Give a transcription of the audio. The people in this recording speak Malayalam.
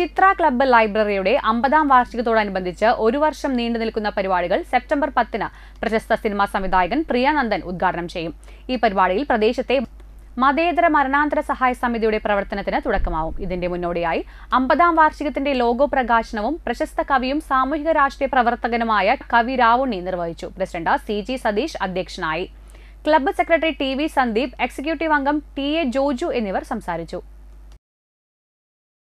ചിത്ര ക്ലബ്ബ് ലൈബ്രറിയുടെ അമ്പതാം വാർഷികത്തോടനുബന്ധിച്ച് ഒരു വർഷം നീണ്ടു നിൽക്കുന്ന പരിപാടികൾ സെപ്റ്റംബർ പത്തിന് പ്രശസ്ത സിനിമാ സംവിധായകൻ പ്രിയാനന്ദൻ ഉദ്ഘാടനം ചെയ്യും ഈ പരിപാടിയിൽ പ്രദേശത്തെ മതേതര മരണാന്തര സഹായ സമിതിയുടെ പ്രവർത്തനത്തിന് തുടക്കമാവും ഇതിന്റെ മുന്നോടിയായി അമ്പതാം വാർഷികത്തിന്റെ ലോഗോ പ്രകാശനവും പ്രശസ്ത കവിയും സാമൂഹിക രാഷ്ട്രീയ പ്രവർത്തകനുമായ കവി രാവുണ്ണി നിർവഹിച്ചു പ്രസിഡന്റ് സി ജി സതീഷ് അധ്യക്ഷനായി club secretary T V Sandeep executive അംഗം ടി എ ജോജു എന്നിവർ സംസാരിച്ചു